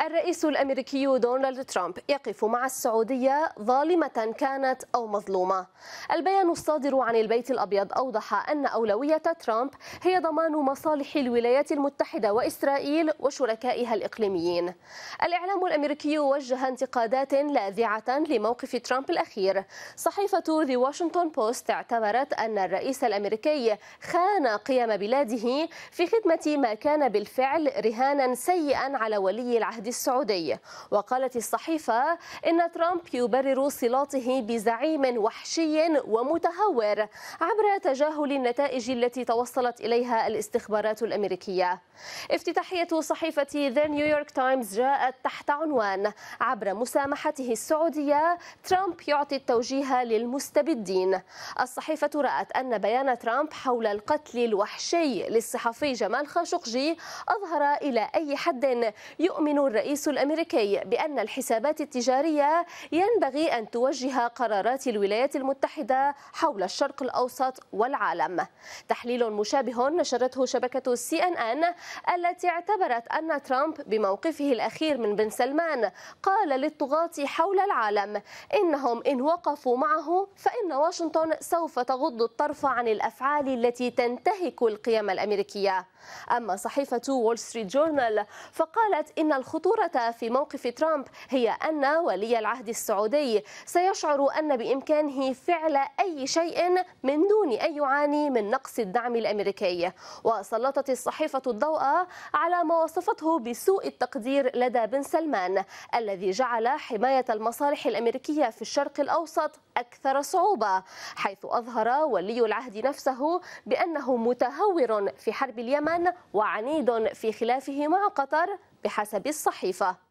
الرئيس الامريكي دونالد ترامب يقف مع السعوديه ظالمه كانت او مظلومه. البيان الصادر عن البيت الابيض اوضح ان اولويه ترامب هي ضمان مصالح الولايات المتحده واسرائيل وشركائها الاقليميين. الاعلام الامريكي وجه انتقادات لاذعه لموقف ترامب الاخير. صحيفه The Washington Post اعتبرت ان الرئيس الامريكي خان قيم بلاده في خدمه ما كان بالفعل رهانا سيئا على ولي العهد المعهد السعودي وقالت الصحيفة إن ترامب يبرر صلاته بزعيم وحشي ومتهور عبر تجاهل النتائج التي توصلت إليها الاستخبارات الأمريكية افتتاحية صحيفة ذا نيويورك تايمز جاءت تحت عنوان عبر مسامحته السعودية ترامب يعطي التوجيه للمستبدين الصحيفة رأت أن بيان ترامب حول القتل الوحشي للصحفي جمال خاشقجي أظهر إلى أي حد يؤمن الرئيس الأمريكي بأن الحسابات التجارية ينبغي أن توجه قرارات الولايات المتحدة حول الشرق الأوسط والعالم تحليل مشابه نشرته شبكة سي أن أن التي اعتبرت أن ترامب بموقفه الأخير من بن سلمان قال للطغاة حول العالم إنهم إن وقفوا معه فإن واشنطن سوف تغض الطرف عن الأفعال التي تنتهك القيم الأمريكية أما صحيفة وول ستريت جورنال فقالت إن الخطوة الخطورة في موقف ترامب هي أن ولي العهد السعودي سيشعر أن بإمكانه فعل أي شيء من دون أن يعاني من نقص الدعم الأمريكي وسلطت الصحيفة الضوء على ما وصفته بسوء التقدير لدى بن سلمان الذي جعل حماية المصالح الأمريكية في الشرق الأوسط أكثر صعوبة حيث أظهر ولي العهد نفسه بأنه متهور في حرب اليمن وعنيد في خلافه مع قطر بحسب الصحيفة